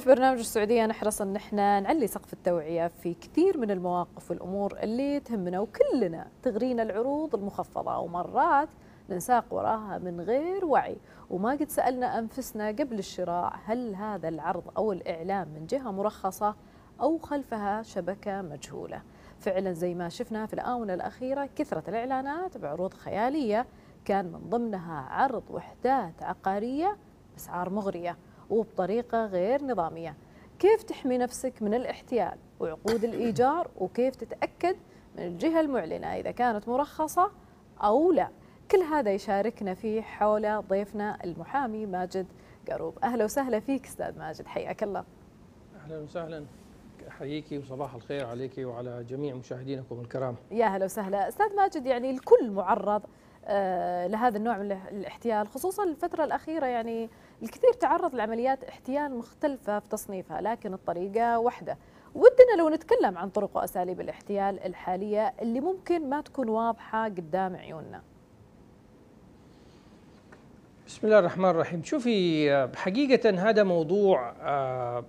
في برنامج السعودية نحرص أن احنا نعلي سقف التوعية في كثير من المواقف والأمور اللي تهمنا وكلنا تغرينا العروض المخفضة ومرات ننساق وراها من غير وعي وما قد سألنا أنفسنا قبل الشراء هل هذا العرض أو الإعلام من جهة مرخصة أو خلفها شبكة مجهولة فعلا زي ما شفنا في الآونة الأخيرة كثرة الإعلانات بعروض خيالية كان من ضمنها عرض وحدات عقارية بأسعار مغرية وبطريقة غير نظامية كيف تحمي نفسك من الاحتيال وعقود الإيجار وكيف تتأكد من الجهة المعلنة إذا كانت مرخصة أو لا كل هذا يشاركنا فيه حول ضيفنا المحامي ماجد قروب أهلا وسهلا فيك أستاذ ماجد حياك الله أهلا وسهلا أحييك وصباح الخير عليك وعلى جميع مشاهدينكم الكرام. يا أهلا وسهلا، استاذ ماجد يعني الكل معرض آه، لهذا النوع من الاحتيال خصوصا الفترة الأخيرة يعني الكثير تعرض لعمليات احتيال مختلفة في تصنيفها لكن الطريقة واحدة ودنا لو نتكلم عن طرق وأساليب الاحتيال الحالية اللي ممكن ما تكون واضحة قدام عيوننا بسم الله الرحمن الرحيم شوفي حقيقة هذا موضوع آه،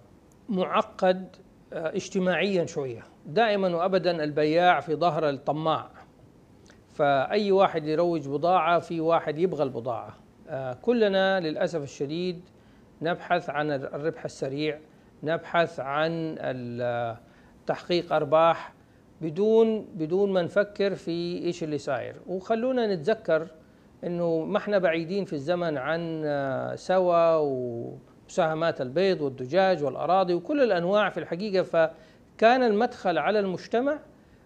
معقد آه، اجتماعيا شوية دائما وأبدا البياع في ظهر الطماع فأي واحد يروج بضاعة في واحد يبغى البضاعة آه، كلنا للأسف الشديد نبحث عن الربح السريع نبحث عن آه، تحقيق أرباح بدون بدون ما نفكر في ايش اللي صاير وخلونا نتذكر انه ما احنا بعيدين في الزمن عن آه، سوا ومساهمات البيض والدجاج والاراضي وكل الانواع في الحقيقه فكان المدخل على المجتمع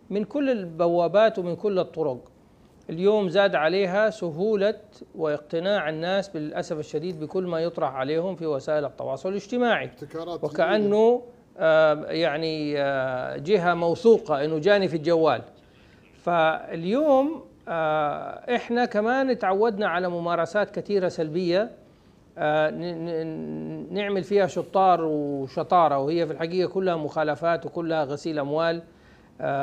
من كل البوابات ومن كل الطرق اليوم زاد عليها سهولة واقتناع الناس للأسف الشديد بكل ما يطرح عليهم في وسائل التواصل الاجتماعي وكأنه آه، يعني آه، جهة موثوقة أنه جاني في الجوال فاليوم آه، إحنا كمان تعودنا على ممارسات كثيرة سلبية نعمل فيها شطار وشطارة وهي في الحقيقة كلها مخالفات وكلها غسيل أموال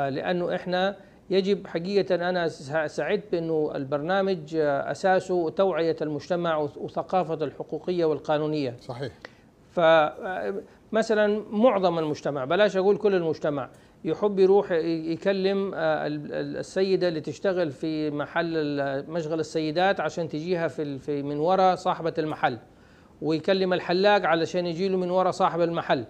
لأنه إحنا يجب حقيقة أنا سعدت بأنه البرنامج أساسه توعية المجتمع وثقافة الحقوقية والقانونية صحيح فمثلا معظم المجتمع بلاش أقول كل المجتمع يحب يروح يكلم آه، السيدة اللي تشتغل في محل مشغل السيدات عشان تجيها في من وراء صاحبة المحل ويكلم الحلاق علشان يجيله من وراء صاحب المحل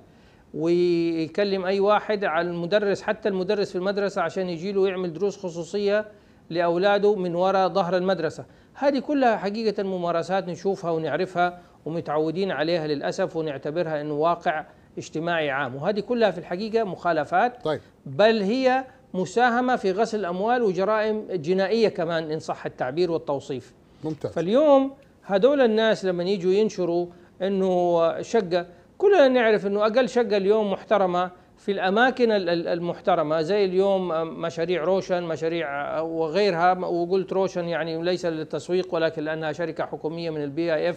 ويكلم اي واحد على المدرس حتى المدرس في المدرسه عشان يجي له يعمل دروس خصوصيه لاولاده من وراء ظهر المدرسه هذه كلها حقيقه ممارسات نشوفها ونعرفها ومتعودين عليها للاسف ونعتبرها انه واقع اجتماعي عام وهذه كلها في الحقيقه مخالفات طيب. بل هي مساهمه في غسل الاموال وجرائم جنائيه كمان ان صح التعبير والتوصيف ممتاز فاليوم هذول الناس لما يجوا ينشروا انه شقه كلنا نعرف انه اقل شقه اليوم محترمه في الاماكن المحترمه زي اليوم آه، مشاريع روشن مشاريع آه، وغيرها وقلت روشن يعني ليس للتسويق ولكن لانها شركه حكوميه من البي اي آه،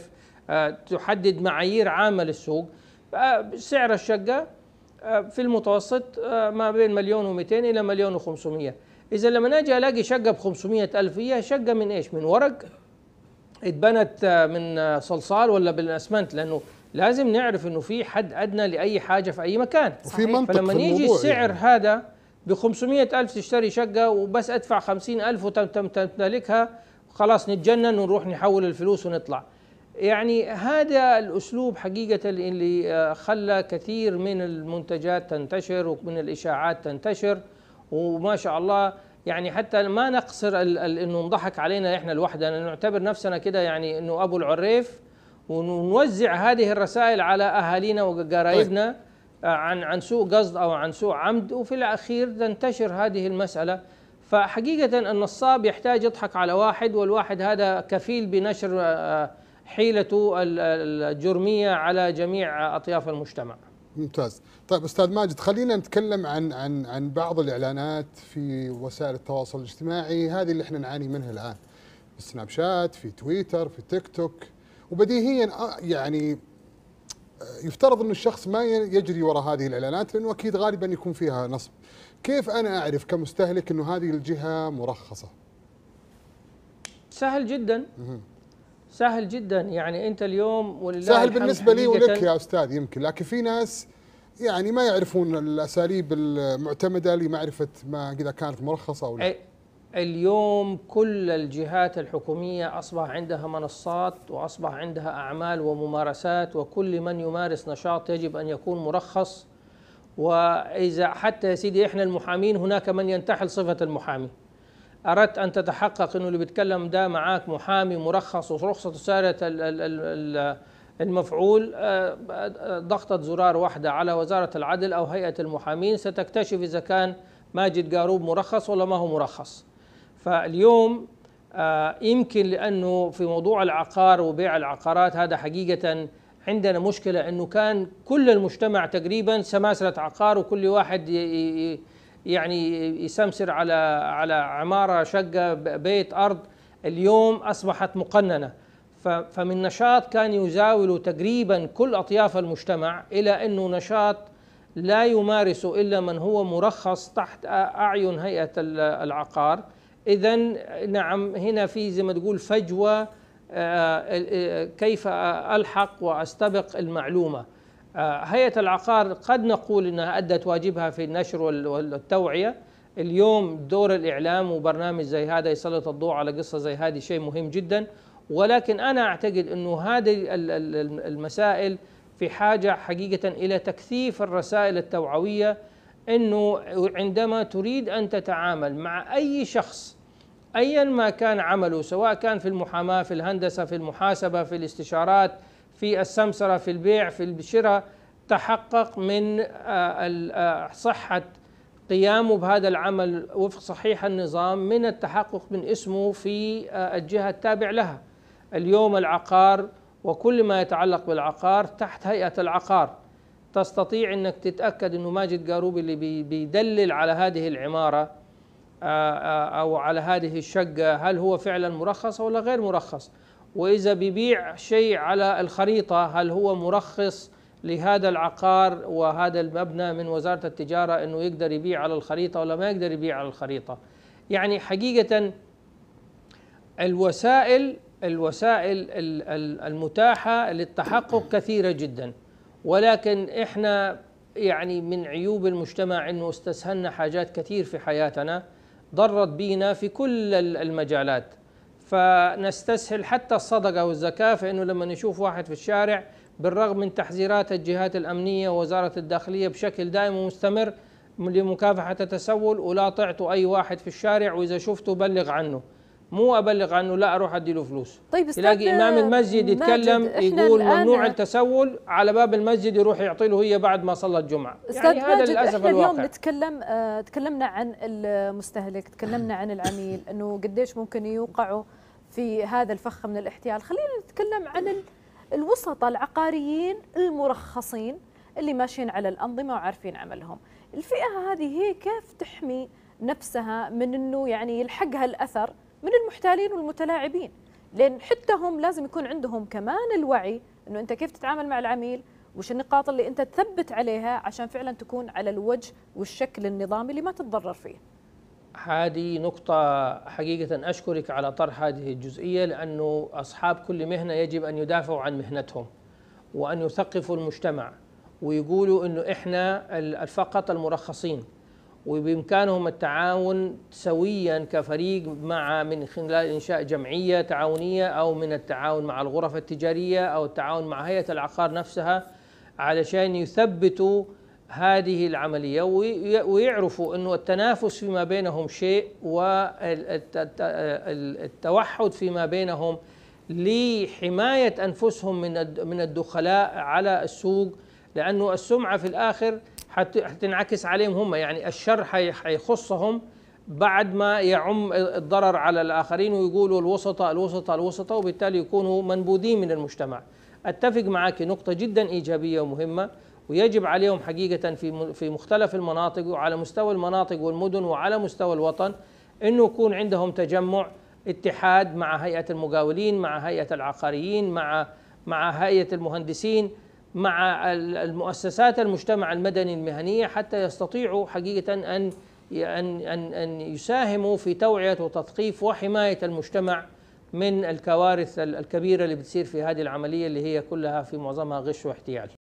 اف تحدد معايير عامه للسوق سعر الشقه في المتوسط ما بين مليون و200 الى مليون و500 اذا لما اجي الاقي شقه ب 500 الف هي شقه من ايش من ورق اتبنت من صلصال ولا بالاسمنت لانه لازم نعرف انه في حد ادنى لاي حاجه في اي مكان وفي منطق فلما في يجي السعر يعني. هذا ب 500 ألف تشتري شقة وبس أدفع 50 ألف وتمتلكها خلاص نتجنن ونروح نحول الفلوس ونطلع يعني هذا الأسلوب حقيقة اللي آه، خلى كثير من المنتجات تنتشر ومن الإشاعات تنتشر وما شاء الله يعني حتى ما نقصر انه انضحك علينا احنا لوحدنا نعتبر نفسنا كده يعني انه ابو العريف ونوزع هذه الرسائل على أهالينا وقرايبنا طيب. آه، عن عن سوء قصد أو عن سوء عمد وفي الأخير تنتشر هذه المسألة فحقيقة النصاب يحتاج يضحك على واحد والواحد هذا كفيل بنشر آه، آه، حيلته الجرمية على جميع أطياف المجتمع ممتاز طيب استاذ ماجد خلينا نتكلم عن عن عن بعض الاعلانات في وسائل التواصل الاجتماعي هذه اللي احنا نعاني منها الان في سناب شات في تويتر في تيك توك وبديهيا آه، يعني آه، يفترض أن الشخص ما يجري وراء هذه الإعلانات لأنه أكيد غالبا يكون فيها نصب كيف أنا أعرف كمستهلك أنه هذه الجهة مرخصة سهل جدا سهل جدا يعني أنت اليوم ولله سهل بالنسبة لي ولك يا أستاذ يمكن لكن في ناس يعني ما يعرفون الاساليب المعتمده لمعرفه ما اذا كانت مرخصه او لا اليوم كل الجهات الحكومية أصبح عندها منصات وأصبح عندها أعمال وممارسات وكل من يمارس نشاط يجب أن يكون مرخص وإذا حتى يا سيدي إحنا المحامين هناك من ينتحل صفة المحامي أردت أن تتحقق أنه اللي بيتكلم ده معاك محامي مرخص ورخصة سارة المفعول آه، آه، ضغطة زرار واحدة على وزارة العدل أو هيئة المحامين ستكتشف إذا كان ماجد قاروب مرخص ولا ما هو مرخص فاليوم آه، يمكن لانه في موضوع العقار وبيع العقارات هذا حقيقه عندنا مشكله انه كان كل المجتمع تقريبا سماسره عقار وكل واحد يعني يسمسر على على عماره شقه بيت ارض اليوم اصبحت مقننه فمن نشاط كان يزاول تقريبا كل اطياف المجتمع الى انه نشاط لا يمارسه الا من هو مرخص تحت اعين هيئه العقار إذا نعم هنا في زي ما تقول فجوة آه، آه، كيف ألحق وأستبق المعلومة آه، هيئة العقار قد نقول أنها أدت واجبها في النشر والتوعية اليوم دور الإعلام وبرنامج زي هذا يسلط الضوء على قصة زي هذه شيء مهم جدا ولكن أنا أعتقد أنه هذه المسائل في حاجة حقيقة إلى تكثيف الرسائل التوعوية انه عندما تريد ان تتعامل مع اي شخص ايا ما كان عمله سواء كان في المحاماه في الهندسه في المحاسبه في الاستشارات في السمسره في البيع في الشراء تحقق من آه، آه، صحه قيامه بهذا العمل وفق صحيح النظام من التحقق من اسمه في آه، الجهه التابع لها اليوم العقار وكل ما يتعلق بالعقار تحت هيئه العقار تستطيع انك تتاكد انه ماجد قاروب اللي بيدلل على هذه العماره آه، آه، او على هذه الشقه هل هو فعلا مرخص ولا غير مرخص واذا بيبيع شيء على الخريطه هل هو مرخص لهذا العقار وهذا المبنى من وزاره التجاره انه يقدر يبيع على الخريطه ولا ما يقدر يبيع على الخريطه يعني حقيقه الوسائل الوسائل المتاحه للتحقق كثيره جدا ولكن احنا يعني من عيوب المجتمع انه استسهلنا حاجات كثير في حياتنا ضرت بينا في كل المجالات فنستسهل حتى الصدقه والزكاه فانه لما نشوف واحد في الشارع بالرغم من تحذيرات الجهات الامنيه ووزاره الداخليه بشكل دائم ومستمر لمكافحه التسول ولا تعطوا اي واحد في الشارع واذا شفته بلغ عنه مو ابلغ عنه لا اروح ادي له فلوس طيب تلاقي امام المسجد يتكلم يقول ممنوع التسول على باب المسجد يروح يعطي له هي بعد ما صلى الجمعه يعني هذا للاسف احنا الواقع اليوم نتكلم آه تكلمنا عن المستهلك تكلمنا عن العميل انه قديش ممكن يوقعوا في هذا الفخ من الاحتيال خلينا نتكلم عن الوسطاء العقاريين المرخصين اللي ماشيين على الانظمه وعارفين عملهم الفئه هذه هي كيف تحمي نفسها من انه يعني يلحقها الاثر من المحتالين والمتلاعبين لان حتى هم لازم يكون عندهم كمان الوعي انه انت كيف تتعامل مع العميل وش النقاط اللي انت تثبت عليها عشان فعلا تكون على الوجه والشكل النظامي اللي ما تتضرر فيه هذه نقطة حقيقة أشكرك على طرح هذه الجزئية لأنه أصحاب كل مهنة يجب أن يدافعوا عن مهنتهم وأن يثقفوا المجتمع ويقولوا أنه إحنا فقط المرخصين وبإمكانهم التعاون سويا كفريق مع من خلال إنشاء جمعية تعاونية أو من التعاون مع الغرف التجارية أو التعاون مع هيئة العقار نفسها علشان يثبتوا هذه العملية ويعرفوا أنه التنافس فيما بينهم شيء والتوحد فيما بينهم لحماية أنفسهم من الدخلاء على السوق لأنه السمعة في الآخر حتنعكس عليهم هم يعني الشر حيخصهم بعد ما يعم الضرر على الآخرين ويقولوا الوسطى الوسطى الوسطى وبالتالي يكونوا منبوذين من المجتمع أتفق معك نقطة جدا إيجابية ومهمة ويجب عليهم حقيقة في في مختلف المناطق وعلى مستوى المناطق والمدن وعلى مستوى الوطن أنه يكون عندهم تجمع اتحاد مع هيئة المقاولين مع هيئة العقاريين مع مع هيئة المهندسين مع المؤسسات المجتمع المدني المهنيه حتى يستطيعوا حقيقه ان ان ان ان يساهموا في توعيه وتثقيف وحمايه المجتمع من الكوارث الكبيره اللي بتصير في هذه العمليه اللي هي كلها في معظمها غش واحتيال.